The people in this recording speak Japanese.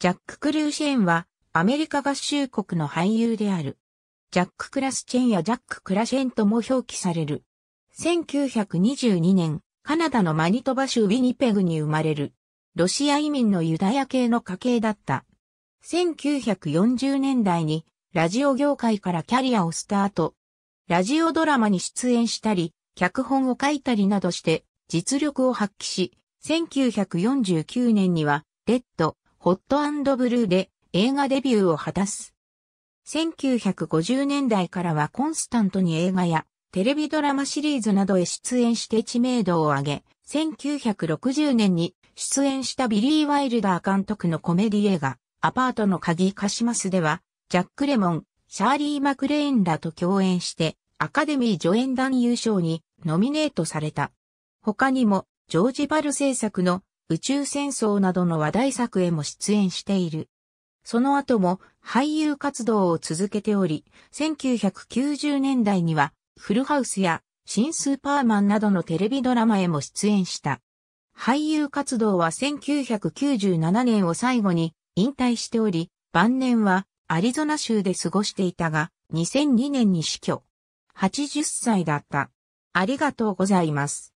ジャック・クルーシェーンは、アメリカ合衆国の俳優である。ジャック・クラスチェンやジャック・クラシェンとも表記される。1922年、カナダのマニトバ州ウィニペグに生まれる。ロシア移民のユダヤ系の家系だった。1940年代に、ラジオ業界からキャリアをスタート。ラジオドラマに出演したり、脚本を書いたりなどして、実力を発揮し、1949年には、レッド、ホットブルーで映画デビューを果たす。1950年代からはコンスタントに映画やテレビドラマシリーズなどへ出演して知名度を上げ、1960年に出演したビリー・ワイルダー監督のコメディ映画、アパートの鍵カシマスでは、ジャック・レモン、シャーリー・マクレーンらと共演して、アカデミー助演団優勝にノミネートされた。他にも、ジョージ・バル制作の宇宙戦争などの話題作へも出演している。その後も俳優活動を続けており、1990年代にはフルハウスや新スーパーマンなどのテレビドラマへも出演した。俳優活動は1997年を最後に引退しており、晩年はアリゾナ州で過ごしていたが、2002年に死去。80歳だった。ありがとうございます。